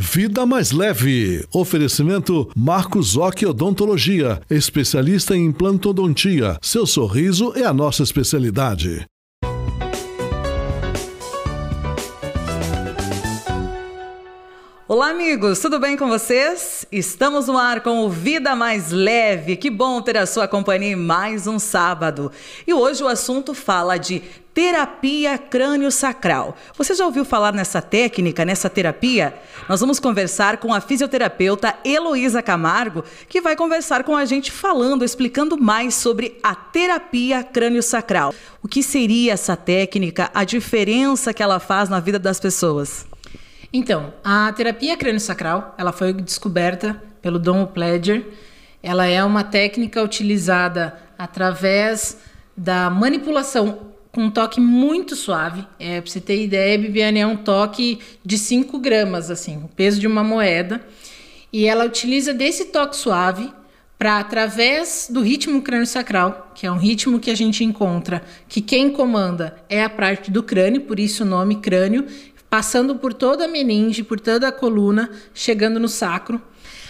Vida Mais Leve. Oferecimento Marcos Ock Odontologia, especialista em implantodontia. Seu sorriso é a nossa especialidade. Olá, amigos, tudo bem com vocês? Estamos no ar com o Vida Mais Leve. Que bom ter a sua companhia em mais um sábado. E hoje o assunto fala de terapia crânio-sacral. Você já ouviu falar nessa técnica, nessa terapia? Nós vamos conversar com a fisioterapeuta Heloísa Camargo, que vai conversar com a gente falando, explicando mais sobre a terapia crânio-sacral. O que seria essa técnica, a diferença que ela faz na vida das pessoas? Então, a terapia crânio-sacral, ela foi descoberta pelo Don Pledger. Ela é uma técnica utilizada através da manipulação com um toque muito suave. É, pra você ter ideia, Bibiane é um toque de 5 gramas, assim, o peso de uma moeda. E ela utiliza desse toque suave para através do ritmo crânio sacral, que é um ritmo que a gente encontra, que quem comanda é a parte do crânio, por isso o nome crânio, passando por toda a meninge, por toda a coluna, chegando no sacro.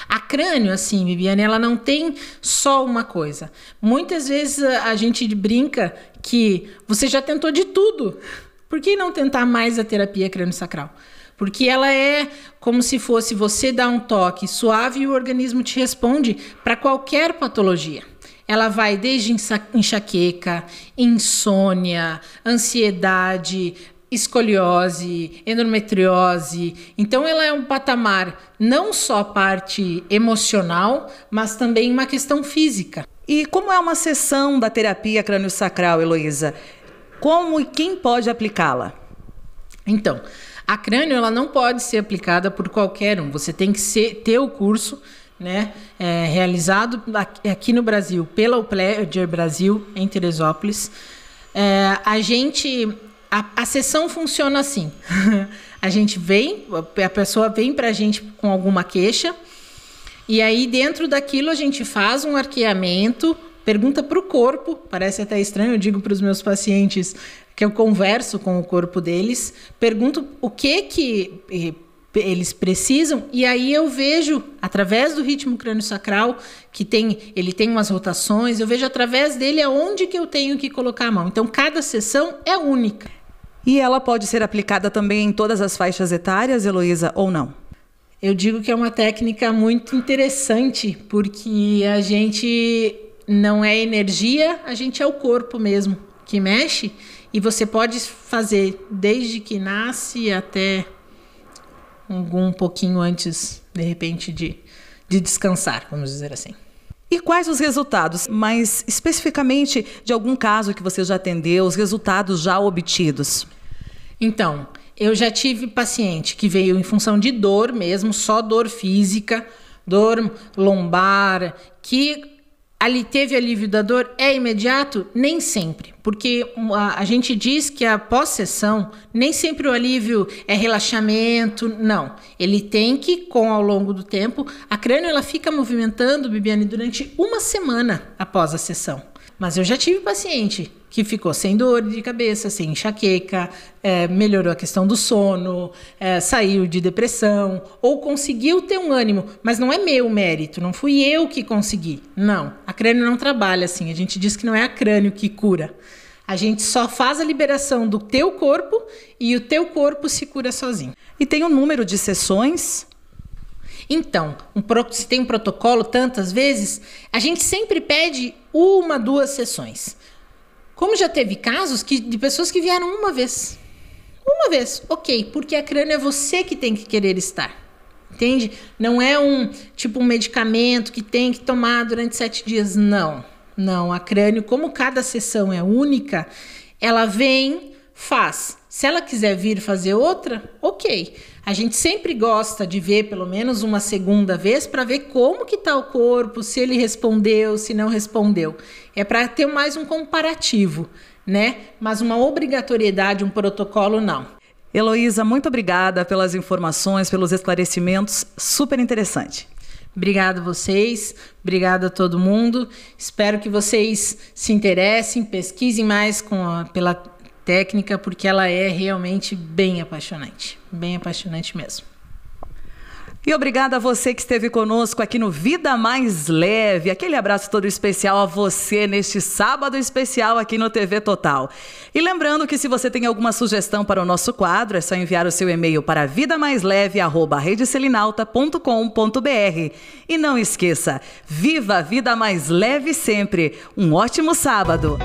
A crânio, assim, Viviane, ela não tem só uma coisa. Muitas vezes a gente brinca que você já tentou de tudo. Por que não tentar mais a terapia crânio-sacral? Porque ela é como se fosse você dar um toque suave e o organismo te responde para qualquer patologia. Ela vai desde enxaqueca, insônia, ansiedade, escoliose, endometriose. Então, ela é um patamar não só parte emocional, mas também uma questão física. E como é uma sessão da terapia crânio-sacral, Heloísa? Como e quem pode aplicá-la? Então, a crânio ela não pode ser aplicada por qualquer um. Você tem que ser, ter o curso né, é, realizado aqui no Brasil, pela Upledger Brasil, em Teresópolis. É, a gente a, a sessão funciona assim: a gente vem, a pessoa vem para a gente com alguma queixa, e aí dentro daquilo a gente faz um arqueamento, pergunta para o corpo. Parece até estranho, eu digo para os meus pacientes que eu converso com o corpo deles, pergunto o que que eh, eles precisam e aí eu vejo através do ritmo crânio-sacral que tem, ele tem umas rotações, eu vejo através dele aonde que eu tenho que colocar a mão. Então cada sessão é única. E ela pode ser aplicada também em todas as faixas etárias, Heloísa, ou não? Eu digo que é uma técnica muito interessante, porque a gente não é energia, a gente é o corpo mesmo que mexe. E você pode fazer desde que nasce até algum pouquinho antes, de repente, de, de descansar, vamos dizer assim. E quais os resultados, mais especificamente de algum caso que você já atendeu, os resultados já obtidos? Então, eu já tive paciente que veio em função de dor mesmo, só dor física, dor lombar, que ali teve alívio da dor é imediato? Nem sempre, porque a, a gente diz que a pós-sessão nem sempre o alívio é relaxamento, não. Ele tem que, com ao longo do tempo, a crânio ela fica movimentando, Bibiane, durante uma semana após a sessão. Mas eu já tive paciente que ficou sem dor de cabeça, sem enxaqueca, é, melhorou a questão do sono, é, saiu de depressão, ou conseguiu ter um ânimo, mas não é meu mérito, não fui eu que consegui. Não, a crânio não trabalha assim. A gente diz que não é a crânio que cura. A gente só faz a liberação do teu corpo e o teu corpo se cura sozinho. E tem um número de sessões então, um, se tem um protocolo tantas vezes, a gente sempre pede uma, duas sessões. Como já teve casos que, de pessoas que vieram uma vez. Uma vez, ok, porque a crânio é você que tem que querer estar. Entende? Não é um tipo um medicamento que tem que tomar durante sete dias. Não, não. A crânio, como cada sessão é única, ela vem, faz se ela quiser vir fazer outra, ok. A gente sempre gosta de ver pelo menos uma segunda vez para ver como que está o corpo, se ele respondeu, se não respondeu. É para ter mais um comparativo, né? Mas uma obrigatoriedade, um protocolo, não. Heloísa, muito obrigada pelas informações, pelos esclarecimentos, super interessante. Obrigado vocês, obrigado a todo mundo. Espero que vocês se interessem, pesquisem mais a, pela técnica, porque ela é realmente bem apaixonante. Bem apaixonante mesmo. E obrigada a você que esteve conosco aqui no Vida Mais Leve. Aquele abraço todo especial a você neste sábado especial aqui no TV Total. E lembrando que se você tem alguma sugestão para o nosso quadro, é só enviar o seu e-mail para vidamaisleve@redeselinalta.com.br. E não esqueça, viva a vida mais leve sempre. Um ótimo sábado.